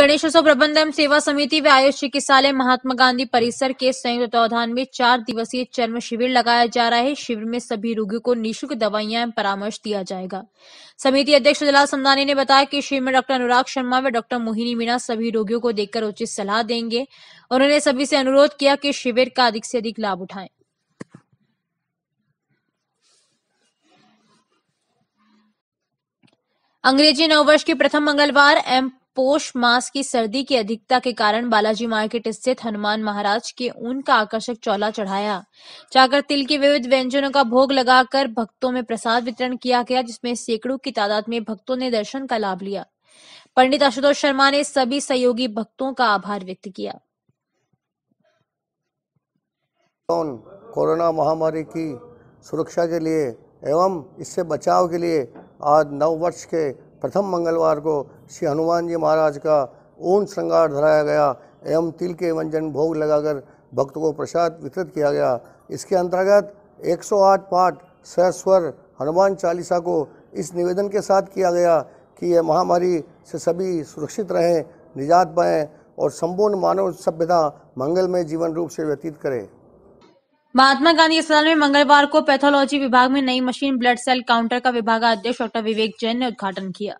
गणेशोत्सव प्रबंधन सेवा समिति व आयुष चिकित्सालय महात्मा गांधी परिसर के संयुक्त तत्वावधान में चार दिवसीय चर्म शिविर लगाया जा रहा है शिविर में सभी रोगियों को निःशुल्क दवाइयां एवं परामर्श दिया जाएगा समिति अध्यक्ष जलाल समदानी ने बताया कि शिविर में डॉक्टर अनुराग शर्मा व डॉक्टर मोहिनी मीणा सभी रोगियों को देखकर उचित सलाह देंगे उन्होंने सभी से अनुरोध किया कि शिविर का अधिक से अधिक लाभ उठाएं अंग्रेजी नववर्ष के प्रथम मंगलवार एम पोष मास की सर्दी की अधिकता के कारण बालाजी मार्केट स्थित हनुमान महाराज के ऊन का आकर्षक चौला चढ़ाया जाकर तिल के विविध व्यंजनों का भोग लगाकर भक्तों में प्रसाद वितरण किया गया जिसमें सैकड़ों की तादाद में भक्तों ने दर्शन का लाभ लिया पंडित आशुतोष शर्मा ने सभी सहयोगी भक्तों का आभार व्यक्त किया कोरोना महामारी की सुरक्षा के लिए एवं इससे बचाव के लिए आज नव वर्ष के प्रथम मंगलवार को श्री हनुमान जी महाराज का ओन श्रृंगार धराया गया एवं तिल के व्यंजन भोग लगाकर भक्त को प्रसाद वितरित किया गया इसके अंतर्गत 108 पाठ सहस्वर हनुमान चालीसा को इस निवेदन के साथ किया गया कि यह महामारी से सभी सुरक्षित रहें निजात पाएँ और संपूर्ण मानव सभ्यता मंगलमय जीवन रूप से व्यतीत करें महात्मा गांधी अस्पताल में मंगलवार को पैथोलॉजी विभाग में नई मशीन ब्लड सेल काउंटर का विभागाध्यक्ष डॉक्टर विवेक जैन ने उद्घाटन किया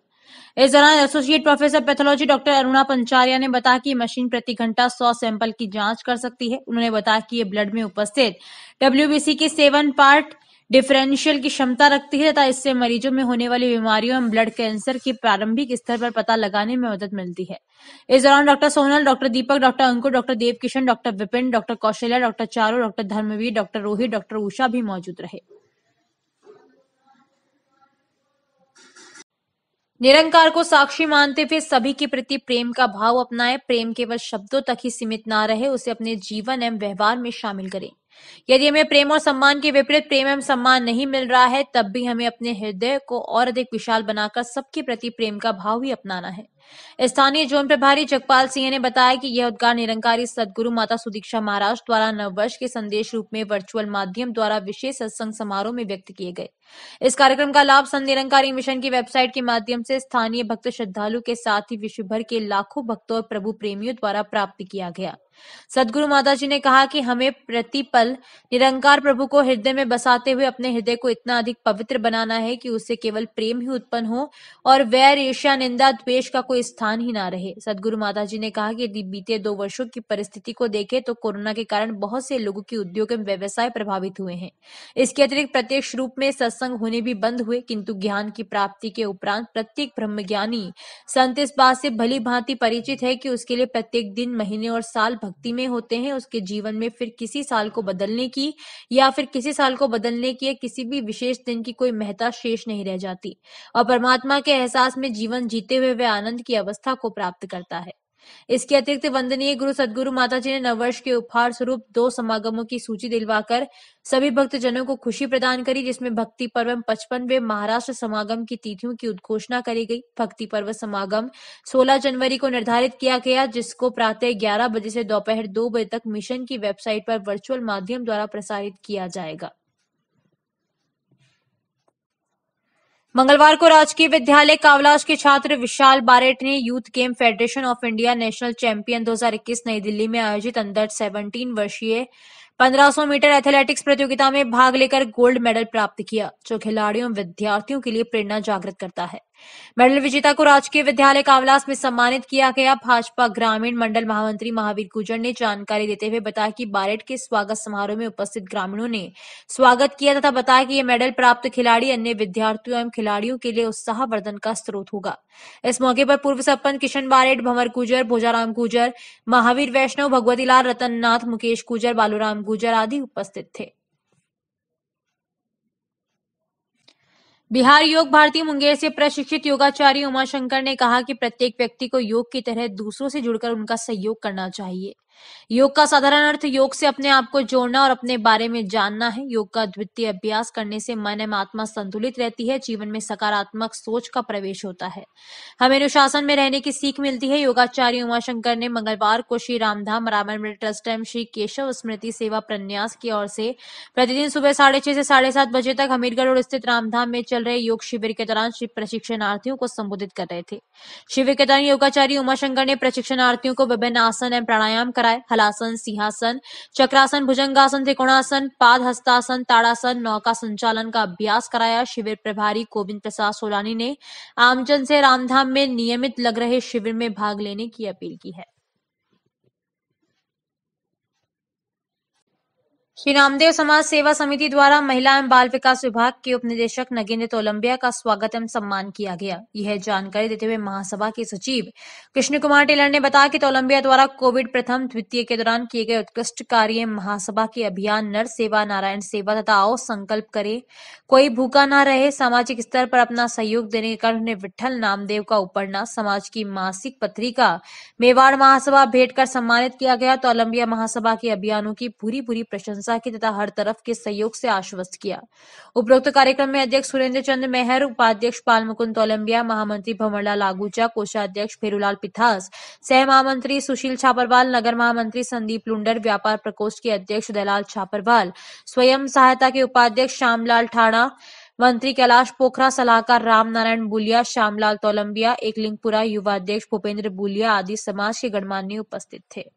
इस दौरान associate professor pathology doctor Aruna Pancharia ने बताया कि मशीन प्रति घंटा 100 सैंपल की जांच कर सकती है उन्होंने बताया कि ये ब्लड में उपस्थित डब्ल्यूबीसी के सेवन पार्ट डिफरेंशियल की क्षमता रखती है तथा इससे मरीजों में होने वाली बीमारियों एवं ब्लड कैंसर की प्रारंभिक स्तर पर पता लगाने में मदद मिलती है इस दौरान doctor Sonal doctor Deepak doctor Ankur doctor Dev Kishan doctor Vipin doctor Kaushalya doctor Charu doctor Dharamveer doctor Rohit doctor Usha भी मौजूद रहे निरंकार को साक्षी मानते हुए सभी के प्रति प्रेम का भाव अपनाएं प्रेम केवल शब्दों तक ही सीमित ना रहे उसे अपने जीवन एवं व्यवहार में शामिल करें यदि हमें प्रेम और सम्मान के विपरीत प्रेम एवं सम्मान नहीं मिल रहा है तब भी हमें अपने हृदय को और अधिक विशाल बनाकर सबके प्रति प्रेम का भाव ही अपनाना है स्थानीय जोन प्रभारी जगपाल सिंह ने बताया कि यह उद्गार निरंकारी सदगुरु माता सुदीक्षा महाराज द्वारा नववर्ष के संदेश रूप में वर्चुअल माध्यम द्वारा विशेष सत्संग समारोह में व्यक्त किए गए इस कार्यक्रम का लाभ संत निरंकारी मिशन की वेबसाइट के माध्यम से स्थानीय भक्त श्रद्धालु के साथ ही विश्व भर के लाखों भक्तों और प्रभु प्रेमियों द्वारा प्राप्त किया गया सदगुरु माता जी ने कहा कि हमें प्रतिपल निरंकार प्रभु को हृदय में बसाते हुए अपने हृदय को इतना अधिक पवित्र बनाना है कि उससे केवल प्रेम ही उत्पन्न हो और वैर ईर्ष्या निंदा द्वेष का कोई स्थान ही ना रहे सदगुरु माता जी ने कहा कि यदि बीते दो वर्षों की परिस्थिति को देखे तो कोरोना के कारण बहुत से लोगों के उद्योग एवं व्यवसाय प्रभावित हुए हैं इसके अतिरिक्त प्रत्यक्ष रूप में सत्संग होने भी बंद हुए किंतु ज्ञान की प्राप्ति के उपरांत प्रत्येक ज्ञानी संत इस बात से भली भांति परिचित है कि उसके लिए प्रत्येक दिन महीने और साल भक्ति में होते हैं उसके जीवन में फिर किसी साल को बदलने की या फिर किसी साल को बदलने की या किसी भी विशेष दिन की कोई महता शेष नहीं रह जाती और परमात्मा के एहसास में जीवन जीते हुए वह आनंद आनंद की अवस्था को प्राप्त करता है इसके अतिरिक्त वंदनीय गुरु सदगुरु माता जी ने नववर्ष के उपहार स्वरूप दो समागमों की सूची दिलवाकर सभी भक्त जनों को खुशी प्रदान करी जिसमें भक्ति पर्व पचपनवे महाराष्ट्र समागम की तिथियों की उद्घोषणा करी गई भक्ति पर्व समागम 16 जनवरी को निर्धारित किया गया जिसको प्रातः ग्यारह बजे से दोपहर दो बजे तक मिशन की वेबसाइट पर वर्चुअल माध्यम द्वारा प्रसारित किया जाएगा मंगलवार को राजकीय विद्यालय कावलाज के छात्र विशाल बारेट ने youth game federation of India national champion 2021 नई दिल्ली में आयोजित अंडर 17 वर्षीय 1500 मीटर एथलेटिक्स प्रतियोगिता में भाग लेकर गोल्ड मेडल प्राप्त किया जो खिलाड़ियों विद्यार्थियों के लिए प्रेरणा जागृत करता है मेडल विजेता को राजकीय विद्यालय कावलास में सम्मानित किया गया भाजपा ग्रामीण मंडल महामंत्री महावीर गुजर ने जानकारी देते हुए बताया कि बारेट के स्वागत समारोह में उपस्थित ग्रामीणों ने स्वागत किया तथा बताया कि ये मेडल प्राप्त खिलाड़ी अन्य विद्यार्थियों एवं खिलाड़ियों के लिए उत्साहवर्धन का स्रोत होगा इस मौके पर पूर्व सरपंच किशन बारेट भंवर गुजर भोजाराम गुजर महावीर वैष्णव लाल रतन नाथ मुकेश गुजर बालूराम गुजर आदि उपस्थित थे बिहार योग भारती मुंगेर से प्रशिक्षित योगाचार्य उमाशंकर ने कहा कि प्रत्येक व्यक्ति को योग की तरह दूसरों से जुड़कर उनका सहयोग करना चाहिए योग का साधारण अर्थ योग से अपने आप को जोड़ना और अपने बारे में जानना है योग का द्वितीय अभ्यास करने से मन एवं आत्मा संतुलित रहती है जीवन में सकारात्मक सोच का प्रवेश होता है हमें अनुशासन में रहने की सीख मिलती है योगाचार्य उमाशंकर ने मंगलवार को श्री रामधाम रामायण ट्रस्ट एवं श्री केशव स्मृति सेवा प्रन्यास की ओर से प्रतिदिन सुबह साढ़े छह से साढ़े सात बजे तक हमीरगढ़ रोड स्थित रामधाम में चल रहे योग शिविर के दौरान श्री प्रशिक्षणार्थियों को संबोधित कर रहे थे शिविर के दौरान योगाचार्य उमाशंकर ने प्रशिक्षणार्थियों को विभिन्न आसन एवं प्राणायाम कराया है हलासन सिंहासन चक्रासन भुजंगासन त्रिकोणासन पाद हस्तासन ताड़ासन नौका संचालन का अभ्यास कराया शिविर प्रभारी गोविंद प्रसाद सोलानी ने आमजन से रामधाम में नियमित लग रहे शिविर में भाग लेने की अपील की है श्री रामदेव समाज सेवा समिति द्वारा महिला एवं बाल विकास विभाग के उप निदेशक नगेंद्र तोलंबिया का स्वागत एवं सम्मान किया गया यह जानकारी देते हुए महासभा के सचिव कृष्ण कुमार टेलर ने बताया कि तोलंबिया द्वारा कोविड प्रथम द्वितीय के दौरान किए गए उत्कृष्ट कार्य महासभा के अभियान नर सेवा नारायण सेवा तथा आओ संकल्प करे कोई भूखा न रहे सामाजिक स्तर पर अपना सहयोग देने के कारण उन्हें विठल नामदेव का उपरना समाज की मासिक पत्रिका मेवाड़ महासभा भेंट कर सम्मानित किया गया तोलंबिया महासभा के अभियानों की पूरी पूरी प्रशंसा प्रशंसा की तथा हर तरफ के सहयोग से आश्वस्त किया उपरोक्त कार्यक्रम में अध्यक्ष सुरेंद्र चंद्र मेहर उपाध्यक्ष पाल मुकुंद तोलम्बिया महामंत्री भंवरलाल आगूचा कोषाध्यक्ष फेरूलाल पिथास सह महामंत्री सुशील छापरवाल नगर महामंत्री संदीप लुंडर व्यापार प्रकोष्ठ के अध्यक्ष दलाल छापरवाल स्वयं सहायता के उपाध्यक्ष श्यामलाल ठाणा मंत्री कैलाश पोखरा सलाहकार रामनारायण बुलिया श्यामलाल तोलंबिया एकलिंगपुरा युवा अध्यक्ष भूपेंद्र बुलिया आदि समाज के गणमान्य उपस्थित थे